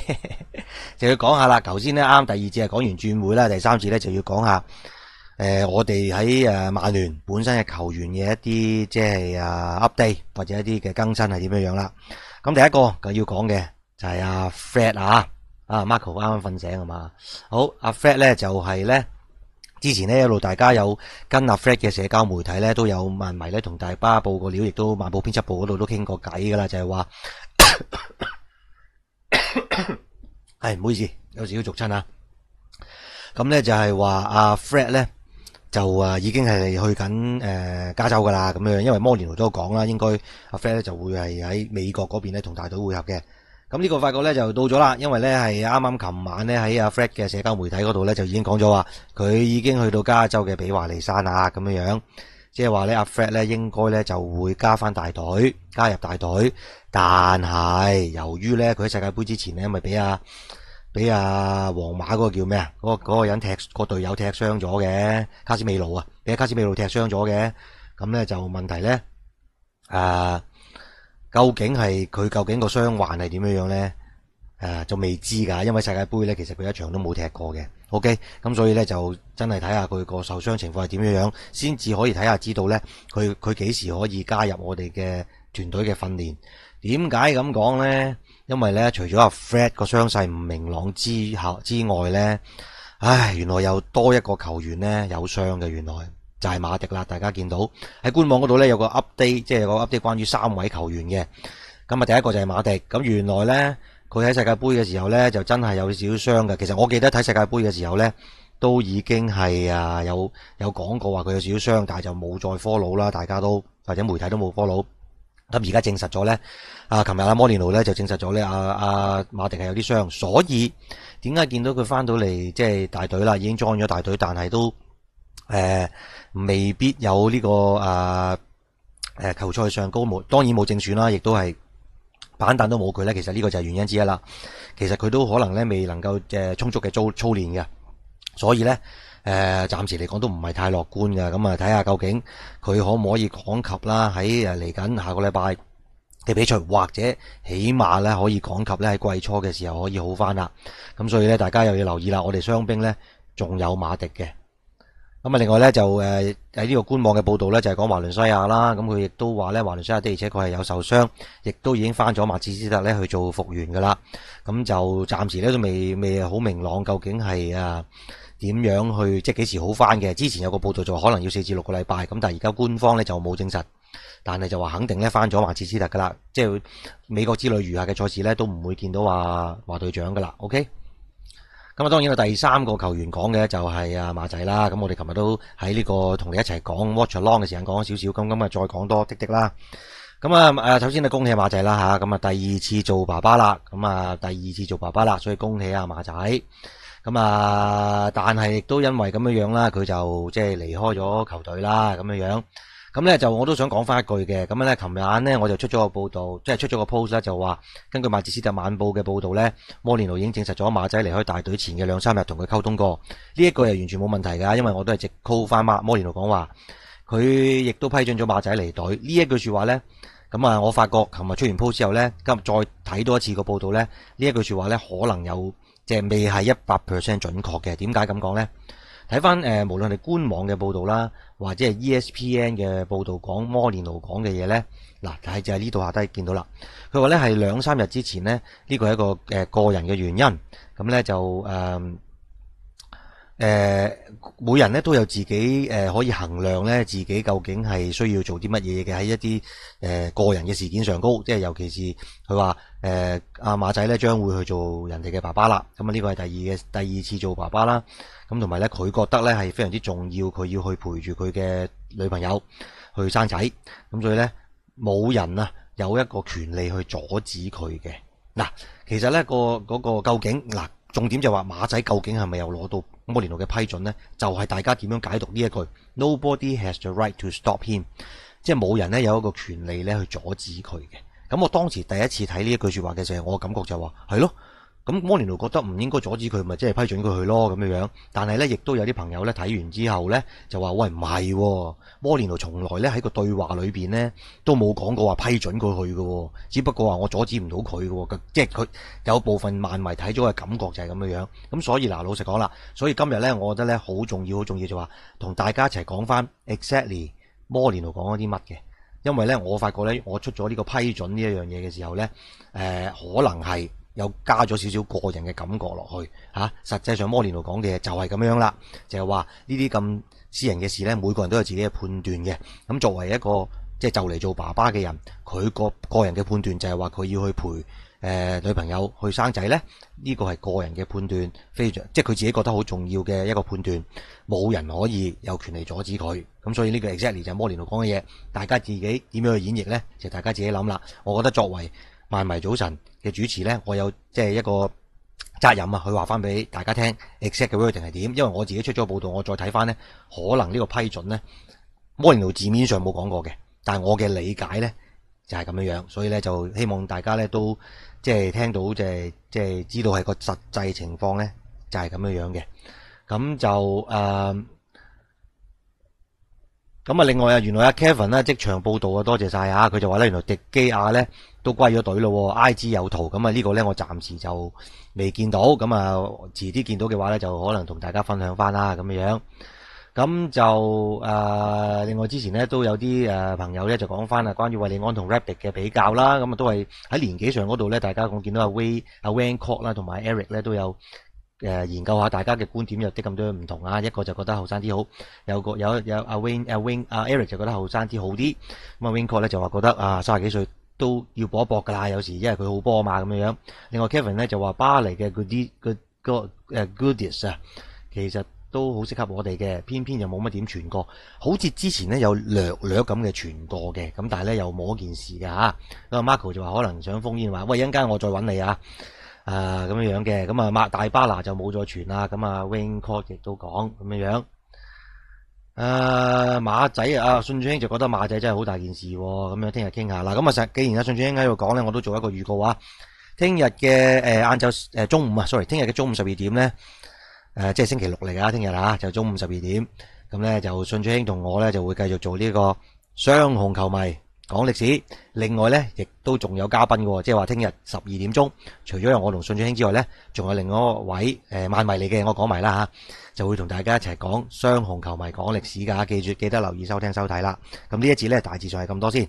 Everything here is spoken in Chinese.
就要讲下啦，头先咧啱啱第二节系讲完转会啦，第三节咧就要讲下诶，我哋喺诶曼联本身嘅球员嘅一啲即系诶 update 或者一啲嘅更新系点样样啦。咁第一个要讲嘅就系阿 Fred 啊，啊 Marco 啱啱瞓醒啊嘛。好，阿 Fred 咧就系咧之前咧一路大家有跟阿 Fred 嘅社交媒体咧都有漫迷咧同大巴报个料，亦都漫步编辑部嗰度都倾过偈噶啦，就系话。系，唔好意思，有時要逐親啊。咁咧就係話阿 Fred 咧就啊已經係去緊誒加州噶啦，咁樣，因為摩連奴都讲講啦，應該阿 Fred 咧就會係喺美國嗰邊咧同大隊会合嘅。咁呢個發覺咧就到咗啦，因為咧係啱啱琴晚咧喺阿 Fred 嘅社交媒體嗰度咧就已經講咗話，佢已經去到加州嘅比華利山啊，咁樣样，即係話咧阿 Fred 咧應該咧就會加翻大隊，加入大隊。但系，由於咧佢喺世界盃之前咧，咪俾阿俾阿皇馬嗰個叫咩啊？嗰個嗰人踢個隊友踢傷咗嘅卡斯美魯啊，俾卡斯美魯踢傷咗嘅，咁咧就問題咧，誒，究竟係佢究竟個傷患係點樣呢咧？就未知㗎，因為世界盃咧，其實佢一場都冇踢過嘅。OK，咁所以咧就真係睇下佢個受傷情況係點樣樣，先至可以睇下知道咧，佢佢幾時可以加入我哋嘅。團隊嘅訓練點解咁講呢因為咧，除咗阿 Fred 個傷勢唔明朗之之外呢唉，原來有多一個球員呢有傷嘅。原來就係馬迪啦。大家見到喺官網嗰度呢有個 update，即係個 update 關於三位球員嘅。咁啊，第一個就係馬迪。咁原來呢佢喺世界盃嘅時候呢就真係有少少傷嘅。其實我記得睇世界盃嘅時候呢都已經係啊有有講過話佢有少少傷，但係就冇再 follow 啦。大家都或者媒體都冇 follow。咁而家证实咗咧，啊，琴日阿摩连奴咧就证实咗咧，阿阿马迪系有啲伤，所以点解见到佢翻到嚟即系大队啦，已经装咗大队，但系都诶未必有呢个诶诶球赛上高，冇当然冇正选啦，亦都系板凳都冇佢咧。其实呢个就系原因之一啦。其实佢都可能咧未能够诶充足嘅操操练嘅，所以咧。诶，暂时嚟讲都唔系太乐观嘅，咁啊睇下究竟佢可唔可以讲及啦？喺诶嚟紧下个礼拜嘅比赛，或者起码咧可以讲及咧喺季初嘅时候可以好翻啦。咁所以咧，大家又要留意啦。我哋伤兵咧仲有马迪嘅。咁啊，另外咧就诶喺呢个官网嘅报道咧就系讲华伦西亚啦。咁佢亦都话咧华伦西亚的而且佢系有受伤，亦都已经翻咗马切斯特咧去做复原噶啦。咁就暂时咧都未未好明朗，究竟系啊？点样去即系几时好翻嘅？之前有个报道就可能要四至六个礼拜，咁但系而家官方咧就冇证实，但系就话肯定咧翻咗馬切斯特噶啦，即系美国之旅余下嘅赛事咧都唔会见到话华队长噶啦。OK，咁啊，当然第三个球员讲嘅就系啊马仔啦。咁我哋琴日都喺呢个同你一齐讲 Watch a Long 嘅时间讲少少，咁咁啊再讲多滴滴啦。咁啊诶，首先恭喜马仔啦吓，咁啊第二次做爸爸啦，咁啊第二次做爸爸啦，所以恭喜啊马仔。咁啊！但係亦都因為咁樣啦，佢就即係離開咗球隊啦，咁樣樣。咁咧就我都想講翻一句嘅。咁咧，琴日咧我就出咗個報道，即係出咗個 post 咧，就話根據馬哲斯特晚報嘅報道咧，摩連奴已經證實咗馬仔離開大隊前嘅兩三日同佢溝通過。呢一句係完全冇問題㗎，因為我都係直 call 翻馬摩連奴講話，佢亦都批准咗馬仔離隊。呢一句說話咧，咁啊，我發覺琴日出完 post 之後咧，今日再睇多一次個報道咧，呢一句說話咧可能有。即係未係一百 percent 準確嘅，點解咁講咧？睇翻誒，無論我官網嘅報導啦，或者係 ESPN 嘅報導講摩連奴講嘅嘢咧，嗱係就喺呢度下低見到啦。佢話咧係兩三日之前咧，呢個係一個個人嘅原因，咁咧就誒。诶，每人咧都有自己诶，可以衡量咧自己究竟系需要做啲乜嘢嘅。喺一啲诶个人嘅事件上高，即系尤其是佢话诶阿马仔咧将会去做人哋嘅爸爸啦。咁啊，呢个系第二嘅第二次做爸爸啦。咁同埋咧，佢觉得咧系非常之重要，佢要去陪住佢嘅女朋友去生仔。咁所以咧冇人啊有一个权利去阻止佢嘅嗱。其实咧个嗰个究竟嗱重点就话马仔究竟系咪又攞到？莫連奴嘅批准咧，就系大家点样解读呢一句 Nobody has the right to stop him，即系冇人咧有一个权利咧去阻止佢嘅。咁我当时第一次睇呢一句说话嘅时候，我感觉就话系咯。咁摩連奴覺得唔應該阻止佢，咪即係批准佢去咯咁樣樣。但係咧，亦都有啲朋友咧睇完之後咧，就話：喂，唔係，摩連奴從來咧喺個對話裏面咧，都冇講過話批准佢去嘅。只不過話我阻止唔到佢嘅，即係佢有部分漫迷睇咗嘅感覺就係咁樣樣。咁所以嗱，老實講啦，所以今日咧，我覺得咧好重要、好重要就話同大家一齊講翻 exactly 摩連奴講咗啲乜嘅。因為咧，我發覺咧，我出咗呢個批准呢一樣嘢嘅時候咧，誒可能係。有加咗少少個人嘅感覺落去嚇，實際上摩連奴講嘅嘢就係咁樣啦，就係話呢啲咁私人嘅事咧，每個人都有自己嘅判斷嘅。咁作為一個即係就嚟做爸爸嘅人，佢個個人嘅判斷就係話佢要去陪誒女朋友去生仔咧，呢個係個人嘅判斷，非常即係佢自己覺得好重要嘅一個判斷，冇人可以有權力阻止佢。咁所以呢個 exactly 就係摩連奴講嘅嘢，大家自己點樣去演繹咧，就大家自己諗啦。我覺得作為万迷早晨嘅主持咧，我有即系一个责任啊，佢话翻俾大家听，exact 嘅 w y 定系点？因为我自己出咗报道，我再睇翻咧，可能呢个批准咧，摩连奴字面上冇讲过嘅，但系我嘅理解咧就系咁样样，所以咧就希望大家咧都即系听到即系即系知道系个实际情况咧就系咁样样嘅，咁就诶。咁啊，另外啊，原來阿 Kevin 咧即場報導啊，多謝晒啊！佢就話咧，原來迪基亞咧都歸咗隊咯，I.G 有圖，咁啊呢個咧我暫時就未見到，咁啊遲啲見到嘅話咧，就可能同大家分享翻啦，咁樣。咁就誒，另外之前咧都有啲誒朋友咧就講翻啊，關於惠利安同 r a p i t 嘅比較啦，咁啊都係喺年紀上嗰度咧，大家我見到阿 Way、阿 w a n c o c r 啦，同埋 Eric 咧都有。诶，研究下大家嘅观点有啲咁多唔同啊！一个就觉得后生啲好，有个有有阿 Wing、阿 Wing、阿 Eric 就觉得后生啲好啲。咁啊，Wing c e 咧就话觉得啊，卅几岁都要搏一搏噶啦，有时因为佢好波嘛咁样另外 Kevin 咧就话巴黎嘅嗰啲诶 Goodies 啊，其实都好适合我哋嘅，偏偏又冇乜点传过，好似之前咧有略略咁嘅传过嘅，咁但系咧又冇一件事嘅吓。咁啊，Marco 就话可能想封烟话，喂，一阵间我再揾你啊。啊咁样样嘅，咁啊马大巴拿就冇再传啦，咁啊 Wing Court 亦都讲咁样样。啊马仔啊，信主兄就觉得马仔真系好大件事，咁样听日倾下。嗱，咁啊实，既然啊信主兄喺度讲咧，我都做一个预告啊。听日嘅诶晏昼诶中午啊，sorry，听日嘅中午十二点咧，诶即系星期六嚟啦，听日啊就中午十二点，咁咧就信主兄同我咧就会继续做呢个双紅球迷。讲历史，另外咧，亦都仲有嘉宾嘅，即系话听日十二点钟，除咗有我同信俊卿之外咧，仲有另外一位诶，万迷嚟嘅，我讲埋啦吓，就会同大家一齐讲双雄球迷讲历史噶，记住记得留意收听收睇啦。咁呢一次咧，大致上系咁多先。